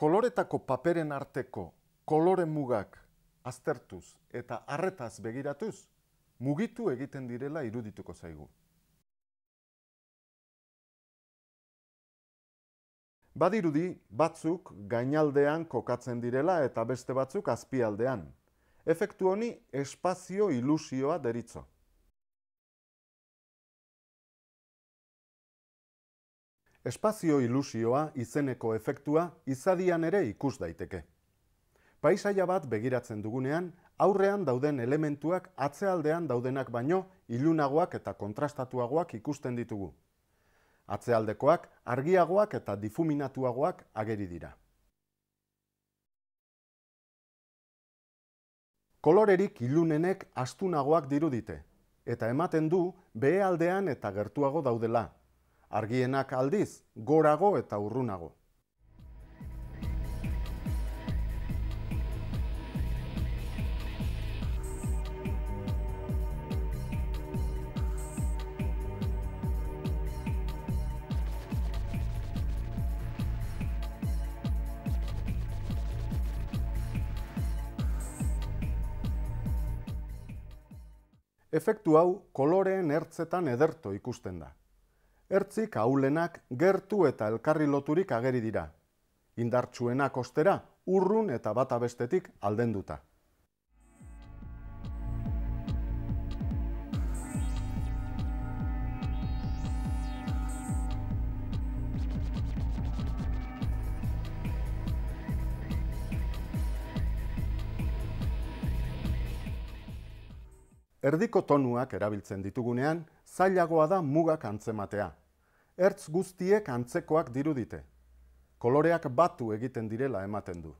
Koloretako paperen arteko kolore mugak aztertuz eta arretaz begiratuz, mugitu egiten direla irudituko zaigu. Badirudi, batzuk gainaldean kokatzen direla eta beste batzuk azpialdean. Efektu honi espazio ilusioa deritzo. Espazio ilusioa izeneko efektua izadian ere ikus daiteke. Paisaia bat begiratzen dugunean, aurrean dauden elementuak atzealdean daudenak baino ilunagoak eta kontrastatuagoak ikusten ditugu atzealdekoak argiagoak eta difuminatuagoak ageri dira. Kolorerik ilunenek astunagoak dirudite, eta ematen du behe aldean eta gertuago daudela, argienak aldiz gorago eta urrunago. Efektu hau koloreen ertzetan ederto ikusten da. Ertzik haulenak gertu eta elkarri loturik ageri dira. Indartsuenak ostera, urrun eta bata bestetik aldenduta. Erdiko tonuak erabiltzen ditugunean, zailagoa da mugak antzematea. Ertz guztiek antzekoak dirudite. Koloreak batu egiten direla ematen du.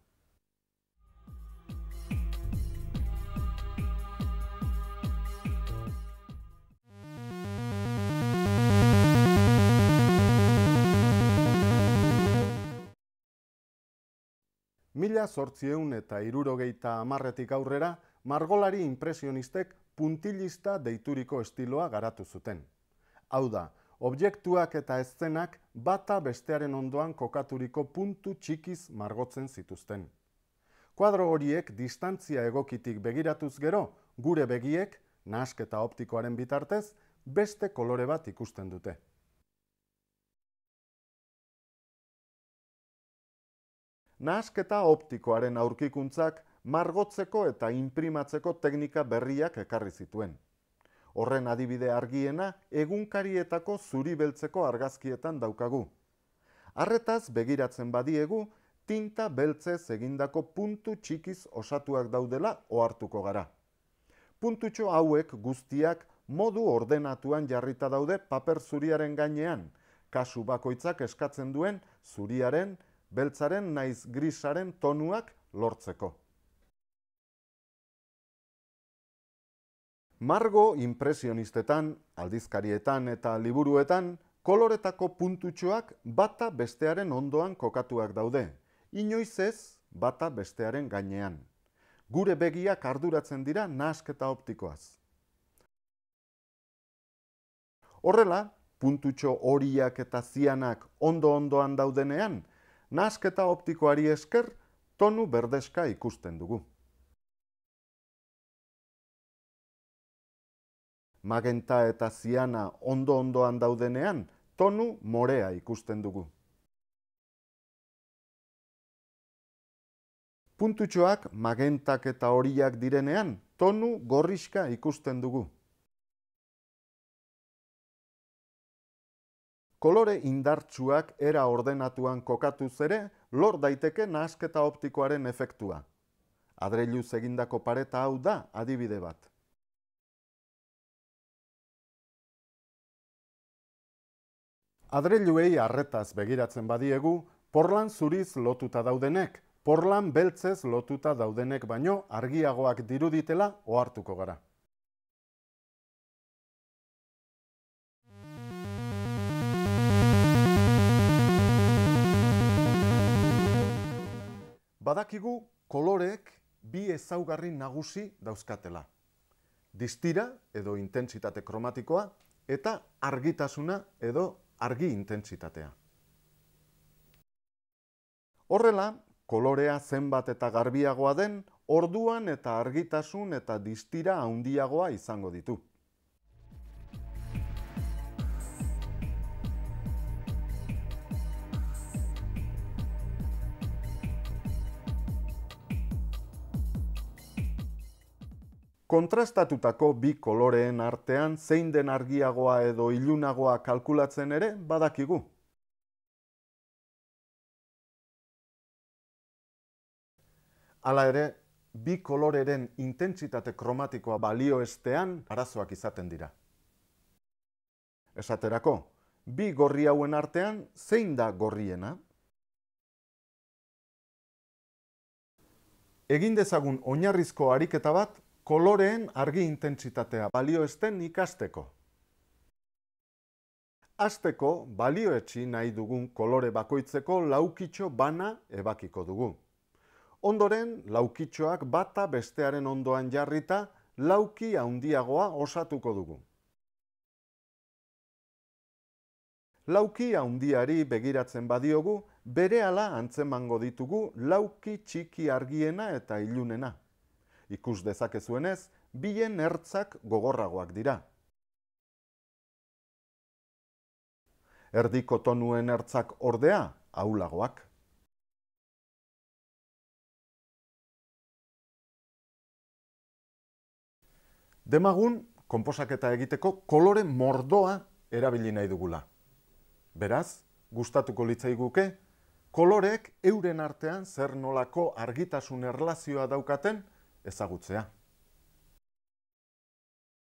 Mila sortzieun eta irurogeita amarretik aurrera, margolari impresionistek puntillista deituriko estiloa garatu zuten. Hau da, objektuak eta eszenak bata bestearen ondoan kokaturiko puntu txikiz margotzen zituzten. Kuadro horiek distantzia egokitik begiratuz gero, gure begiek nasketa optikoaren bitartez beste kolore bat ikusten dute. eta optikoaren aurkikuntzak margotzeko eta imprimatzeko teknika berriak ekarri zituen. Horren adibide argiena, egunkarietako zuri beltzeko argazkietan daukagu. Arretaz begiratzen badiegu, tinta beltzez egindako puntu txikiz osatuak daudela ohartuko gara. Puntutxo hauek guztiak modu ordenatuan jarrita daude paper zuriaren gainean, kasu bakoitzak eskatzen duen zuriaren, beltzaren naiz grisaren tonuak lortzeko. Margo impresionistetan, aldizkarietan eta liburuetan, koloretako puntutxoak bata bestearen ondoan kokatuak daude, inoiz ez bata bestearen gainean. Gure begiak arduratzen dira nasketa optikoaz. Horrela, puntutxo horiak eta zianak ondo-ondoan daudenean, nasketa optikoari esker tonu berdeska ikusten dugu. magenta eta ziana ondo ondoan daudenean, tonu morea ikusten dugu. Puntutxoak magentak eta horiak direnean, tonu gorriska ikusten dugu. Kolore indartsuak era ordenatuan kokatu zere, lor daiteke nahasketa optikoaren efektua. Adreluz egindako pareta hau da adibide bat. Adreluei arretaz begiratzen badiegu, porlan zuriz lotuta daudenek, porlan beltzez lotuta daudenek baino argiagoak diruditela ohartuko gara. Badakigu koloreek bi ezaugarri nagusi dauzkatela. Distira edo intensitate kromatikoa eta argitasuna edo argi intentsitatea Horrela, kolorea zenbat eta garbiagoa den, orduan eta argitasun eta distira handiagoa izango ditu. Kontrastatutako bi koloreen artean zein den argiagoa edo ilunagoa kalkulatzen ere badakigu. Hala ere, bi koloreren intentsitate kromatikoa balio estean arazoak izaten dira. Esaterako, bi gorri hauen artean zein da gorriena? Egin dezagun oinarrizko ariketa bat koloreen argi intentsitatea balioesten ikasteko. Azteko, balioetxi nahi dugun kolore bakoitzeko laukitxo bana ebakiko dugu. Ondoren, laukitxoak bata bestearen ondoan jarrita, lauki haundiagoa osatuko dugu. Lauki haundiari begiratzen badiogu, bere ala antzemango ditugu lauki txiki argiena eta ilunena ikus dezakezuenez, bien ertzak gogorragoak dira. Erdiko tonuen ertzak ordea, aulagoak. Demagun, konposaketa egiteko kolore mordoa erabili nahi dugula. Beraz, gustatuko litzaiguke, kolorek euren artean zer nolako argitasun erlazioa daukaten, ezagutzea.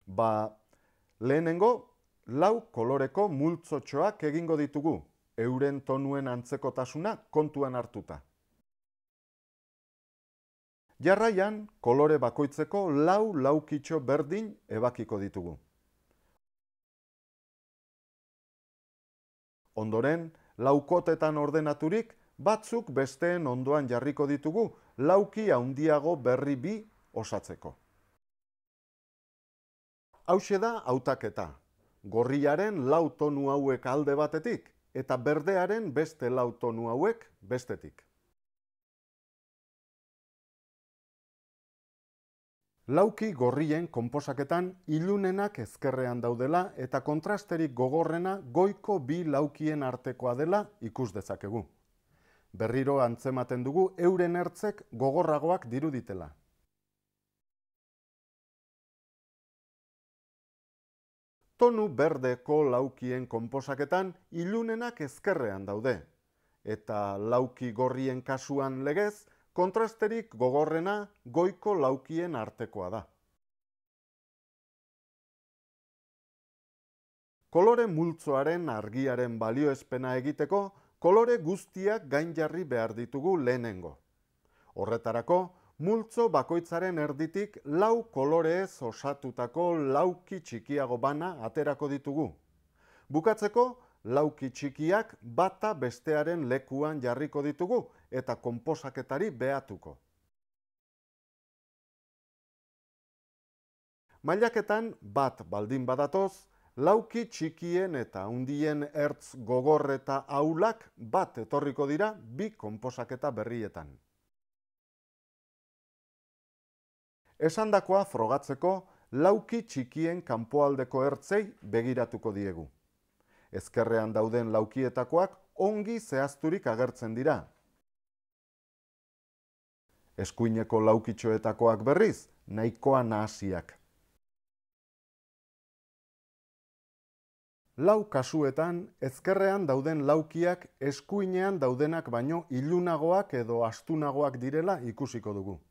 Ba, lehenengo, lau koloreko multzotxoak egingo ditugu, euren tonuen antzekotasuna kontuan hartuta. Jarraian, kolore bakoitzeko lau laukitxo berdin ebakiko ditugu. Ondoren, laukotetan ordenaturik Batzuk besteen ondoan jarriko ditugu, lauki handiago berri bi osatzeko. Hau da autaketa. Gorriaren lau tonu hauek alde batetik, eta berdearen beste lau tonu hauek bestetik. Lauki gorrien konposaketan ilunenak ezkerrean daudela eta kontrasterik gogorrena goiko bi laukien artekoa dela ikus dezakegu berriro antzematen dugu euren ertzek gogorragoak diruditela. Tonu berdeko laukien konposaketan ilunenak ezkerrean daude. Eta lauki gorrien kasuan legez, kontrasterik gogorrena goiko laukien artekoa da. Kolore multzoaren argiaren balioezpena egiteko, kolore guztiak gain jarri behar ditugu lehenengo. Horretarako, multzo bakoitzaren erditik lau koloreez osatutako lauki txikiago bana aterako ditugu. Bukatzeko, lauki txikiak bata bestearen lekuan jarriko ditugu eta konposaketari behatuko. Mailaketan bat baldin badatoz, Lauki txikien eta hundien ertz gogorreta aulak bat etorriko dira bi konposaketa berrietan. Esandakoa frogatzeko lauki txikien kanpoaldeko ertzei begiratuko diegu. Ezkerrean dauden laukietakoak ongi zehazturik agertzen dira. Eskuineko laukitxoetakoak berriz nahikoa nahasiak lau kasuetan ezkerrean dauden laukiak eskuinean daudenak baino ilunagoak edo astunagoak direla ikusiko dugu.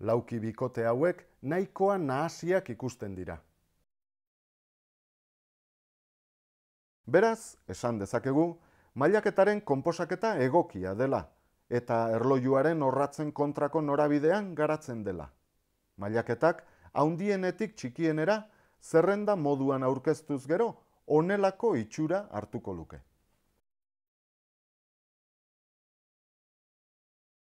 Lauki bikote hauek nahikoa nahasiak ikusten dira. Beraz, esan dezakegu, mailaketaren konposaketa egokia dela eta erloiuaren horratzen kontrako norabidean garatzen dela. Mailaketak haundienetik txikienera zerrenda moduan aurkeztuz gero onelako itxura hartuko luke.